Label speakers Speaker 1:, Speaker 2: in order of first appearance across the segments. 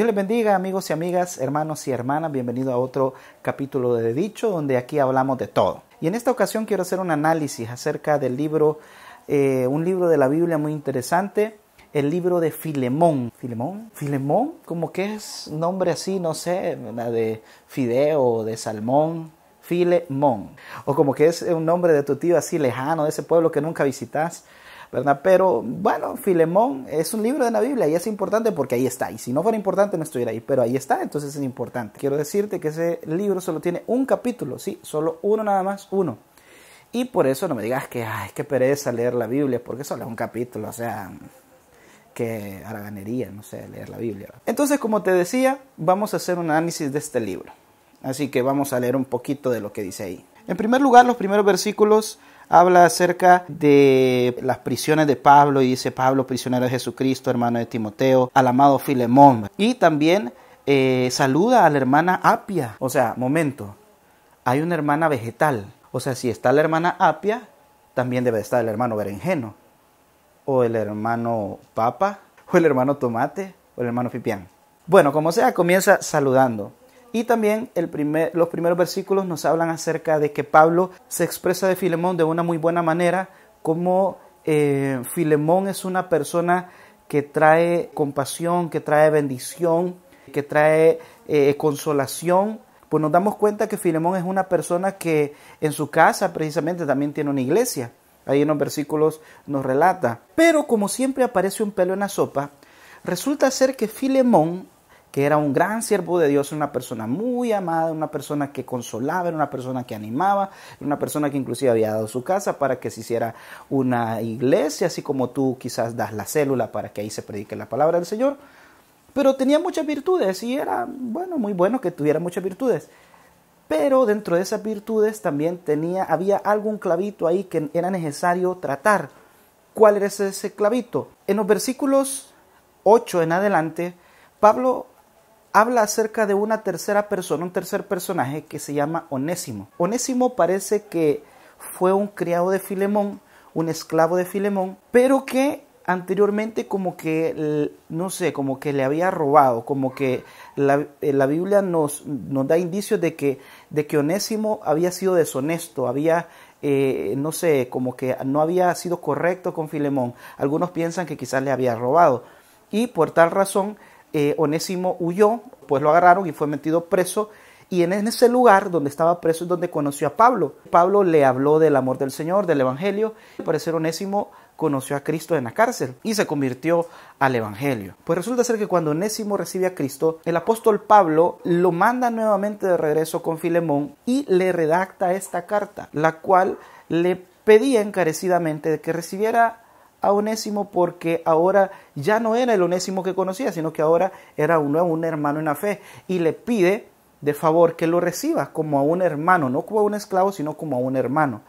Speaker 1: Dios les bendiga amigos y amigas, hermanos y hermanas, bienvenido a otro capítulo de Dicho donde aquí hablamos de todo. Y en esta ocasión quiero hacer un análisis acerca del libro, eh, un libro de la Biblia muy interesante, el libro de Filemón. ¿Filemón? ¿Filemón? Como que es nombre así, no sé, de fideo, de salmón, Filemón. O como que es un nombre de tu tío así lejano, de ese pueblo que nunca visitas. Pero bueno, Filemón es un libro de la Biblia y es importante porque ahí está. Y si no fuera importante no estuviera ahí, pero ahí está, entonces es importante. Quiero decirte que ese libro solo tiene un capítulo, sí, solo uno nada más, uno. Y por eso no me digas que, ay, qué pereza leer la Biblia, porque solo es un capítulo, o sea, que haraganería, no sé, leer la Biblia. Entonces, como te decía, vamos a hacer un análisis de este libro. Así que vamos a leer un poquito de lo que dice ahí. En primer lugar, los primeros versículos habla acerca de las prisiones de Pablo y dice Pablo, prisionero de Jesucristo, hermano de Timoteo, al amado Filemón. Y también eh, saluda a la hermana Apia. O sea, momento, hay una hermana vegetal. O sea, si está la hermana Apia, también debe estar el hermano berenjeno, o el hermano papa, o el hermano tomate, o el hermano pipián. Bueno, como sea, comienza saludando. Y también los primeros versículos nos hablan acerca de que Pablo se expresa de Filemón de una muy buena manera, como eh, Filemón es una persona que trae compasión, que trae bendición, que trae eh, consolación. Pues nos damos cuenta que Filemón es una persona que en su casa precisamente también tiene una iglesia. Ahí en los versículos nos relata. Pero como siempre aparece un pelo en la sopa, resulta ser que Filemón que era un gran siervo de Dios, una persona muy amada, una persona que consolaba, era una persona que animaba, una persona que inclusive había dado su casa para que se hiciera una iglesia, así como tú quizás das la célula para que ahí se predique la palabra del Señor. Pero tenía muchas virtudes y era, bueno, muy bueno que tuviera muchas virtudes. Pero dentro de esas virtudes también tenía, había algún clavito ahí que era necesario tratar. ¿Cuál era ese, ese clavito? En los versículos 8 en adelante, Pablo habla acerca de una tercera persona, un tercer personaje que se llama Onésimo. Onésimo parece que fue un criado de Filemón, un esclavo de Filemón, pero que anteriormente como que, no sé, como que le había robado, como que eh, la, Biblia nos, nos, da indicios de que, de que Onésimo había sido deshonesto, había eh, no sé, como que no había sido correcto con Filemón. Algunos piensan que quizás le había robado. Y por tal razón, eh, Onésimo huyó, pues lo agarraron y fue metido preso. Y en ese lugar donde estaba preso es donde conoció a Pablo. Pablo le habló del amor del Señor, del Evangelio. Al parecer Onésimo conoció a Cristo en la cárcel y se convirtió al Evangelio. Pues resulta ser que cuando Onésimo recibe a Cristo, el apóstol Pablo lo manda nuevamente de regreso con Filemón y le redacta esta carta, la cual le pedía encarecidamente que recibiera a Onésimo porque ahora ya no era el Onésimo que conocía, sino que ahora era un, un hermano en la fe y le pide de favor que lo reciba como a un hermano, no como a un esclavo, sino como a un hermano.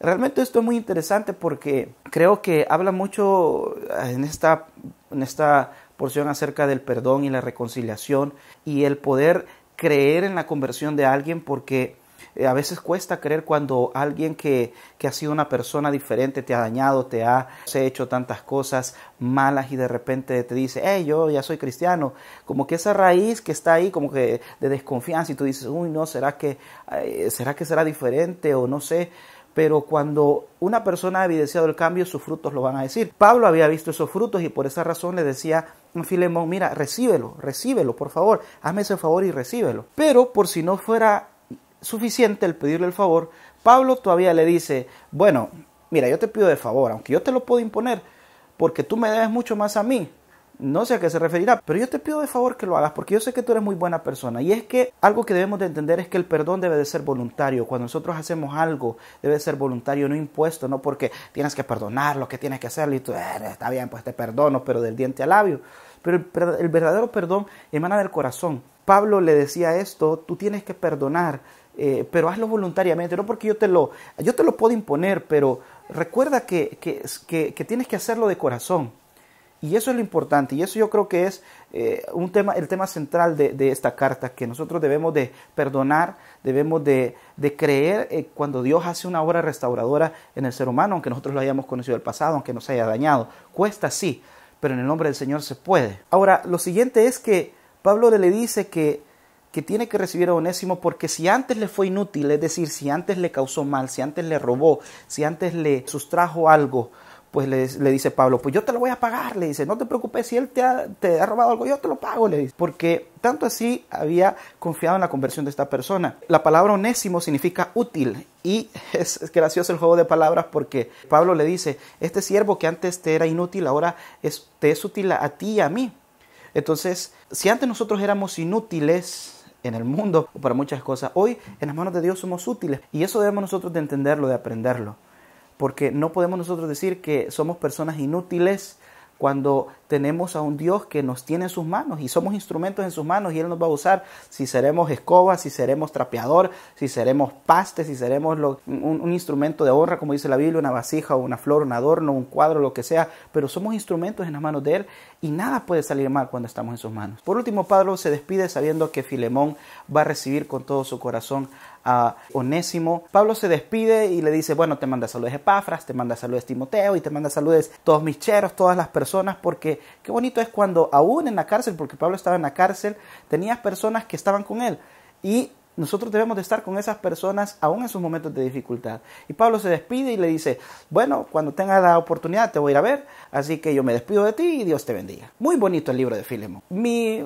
Speaker 1: Realmente esto es muy interesante porque creo que habla mucho eh, en esta, en esta porción acerca del perdón y la reconciliación y el poder creer en la conversión de alguien porque eh, a veces cuesta creer cuando alguien que, ha sido una persona diferente te ha dañado, te ha hecho tantas cosas malas y de repente te dice, hey, yo ya soy cristiano. Como que esa raíz que está ahí, como que de desconfianza y tú dices, uy, no, ¿será que, ¿será, que será diferente o no sé? Pero cuando una persona ha evidenciado el cambio, sus frutos lo van a decir. Pablo había visto esos frutos y por esa razón le decía, a Filemón, mira, recíbelo, recíbelo, por favor, hazme ese favor y recíbelo. Pero por si no fuera suficiente el pedirle el favor, Pablo todavía le dice, bueno, mira, yo te pido de favor, aunque yo te lo puedo imponer, porque tú me debes mucho más a mí. No sé a qué se referirá, pero yo te pido de favor que lo hagas porque yo sé que tú eres muy buena persona. Y es que algo que debemos de entender es que el perdón debe de ser voluntario. Cuando nosotros hacemos algo, debe de ser voluntario, no impuesto, no porque tienes que perdonar lo que tienes que hacer, y tú, eh, está bien, pues te perdono, pero del diente al labio. Pero el verdadero perdón emana del corazón. Pablo le decía esto, tú tienes que perdonar eh, pero hazlo voluntariamente, no porque yo te lo, yo te lo puedo imponer, pero recuerda que, que, tienes que hacerlo de corazón. Y eso es lo importante, y eso yo creo que es eh, un tema, el tema central de, esta carta, que nosotros debemos de perdonar, debemos de, de creer eh, cuando Dios hace una obra restauradora en el ser humano, aunque nosotros lo hayamos conocido del pasado, aunque nos haya dañado. Cuesta sí, pero en el nombre del Señor se puede. Ahora, lo siguiente es que Pablo le dice que tiene que recibir a Onésimo porque si antes le fue inútil, es decir, si antes le causó mal, si antes le robó, si antes le sustrajo algo, pues le, dice Pablo, pues yo te lo voy a pagar, le dice, no te preocupes, si él te ha, robado algo, yo te lo pago, le dice, porque tanto así había confiado en la conversión de esta persona. La palabra onésimo significa útil y es gracioso el juego de palabras porque Pablo le dice, este siervo que antes te era inútil, ahora te es útil a ti y a mí. Entonces, si antes nosotros éramos inútiles, en el mundo o para muchas cosas. Hoy en las manos de Dios somos útiles y eso debemos nosotros de entenderlo, de aprenderlo. Porque no podemos nosotros decir que somos personas inútiles cuando tenemos a un Dios que nos tiene en sus manos y somos instrumentos en sus manos y Él nos va a usar si seremos escoba, si seremos trapeador, si seremos paste, si seremos un, instrumento de honra, como dice la Biblia, una vasija, una flor, un adorno, un cuadro, lo que sea, pero somos instrumentos en las manos de Él y nada puede salir mal cuando estamos en sus manos. Por último, Pablo se despide sabiendo que Filemón va a recibir con todo su corazón a Onésimo. Pablo se despide y le dice, bueno, te manda saludos Epafras, te manda saludos Timoteo y te manda saludos todos mis cheros, todas las personas, porque qué bonito es cuando aún en la cárcel, porque Pablo estaba en la cárcel, tenías personas que estaban con él. Y nosotros debemos de estar con esas personas aún en sus momentos de dificultad. Y Pablo se despide y le dice, bueno, cuando tenga la oportunidad te voy a ir a ver, así que yo me despido de ti y Dios te bendiga. Muy bonito el libro de Filemón. Mi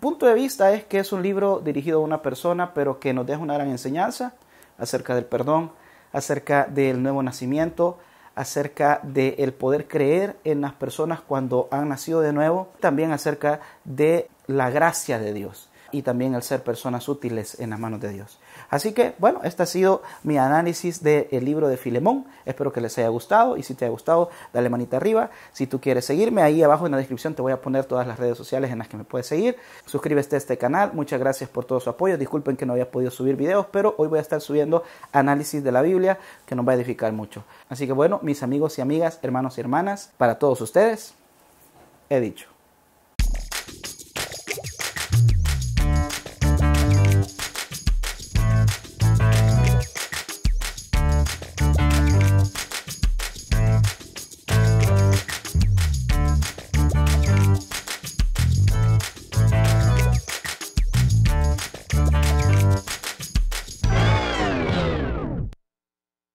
Speaker 1: punto de vista es que es un libro dirigido a una persona, pero que nos deja una gran enseñanza acerca del perdón, acerca del nuevo nacimiento, acerca del poder creer en las personas cuando han nacido de nuevo, también acerca de la gracia de Dios y también el ser personas útiles en las manos de Dios. Así que, bueno, este ha sido mi análisis del libro de Filemón. Espero que les haya gustado y si te ha gustado, dale manita arriba. Si tú quieres seguirme, ahí abajo en la descripción te voy a poner todas las redes sociales en las que me puedes seguir. Suscríbete a este canal. Muchas gracias por todo su apoyo. Disculpen que no había podido subir videos, pero hoy voy a estar subiendo análisis de la Biblia que nos va a edificar mucho. Así que, bueno, mis amigos y amigas, hermanos y hermanas, para todos ustedes, he dicho.